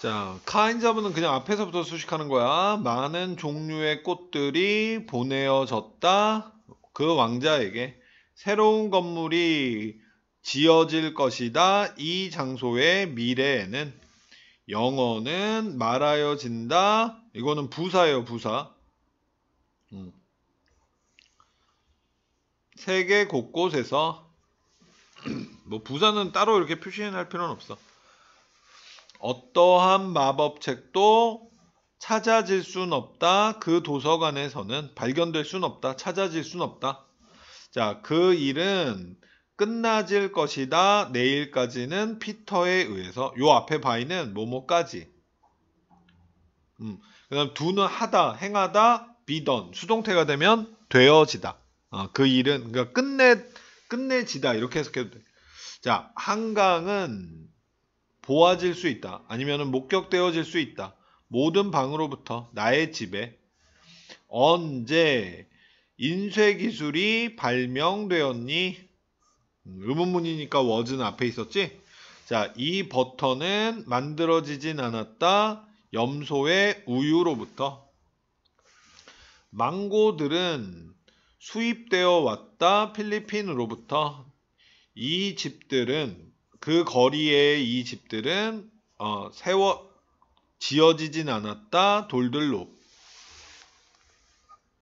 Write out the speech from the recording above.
자, 카인 자문은 그냥 앞에서부터 수식하는 거야. 많은 종류의 꽃들이 보내어졌다. 그 왕자에게 새로운 건물이 지어질 것이다. 이 장소의 미래에는 영어는 말하여진다. 이거는 부사예요, 부사. 음. 세계 곳곳에서 뭐 부사는 따로 이렇게 표시할 필요는 없어. 어떠한 마법책도 찾아질 순 없다. 그 도서관에서는 발견될 순 없다. 찾아질 순 없다. 자, 그 일은 끝나질 것이다. 내일까지는 피터에 의해서 요 앞에 바이는 뭐뭐까지. 음, 그다음 두는 하다, 행하다, 비던 수동태가 되면 되어지다. 어, 그 일은 그러니까 끝내 끝내지다 이렇게 해석해도 돼. 자, 한강은 보아질 수 있다. 아니면 목격되어질 수 있다. 모든 방으로부터 나의 집에 언제 인쇄 기술이 발명되었니? 음, 의문문이니까 워즈는 앞에 있었지? 자, 이 버터는 만들어지진 않았다. 염소의 우유로부터. 망고들은 수입되어 왔다. 필리핀으로부터. 이 집들은 그거리에이 집들은 어, 세워 지어지진 않았다 돌들로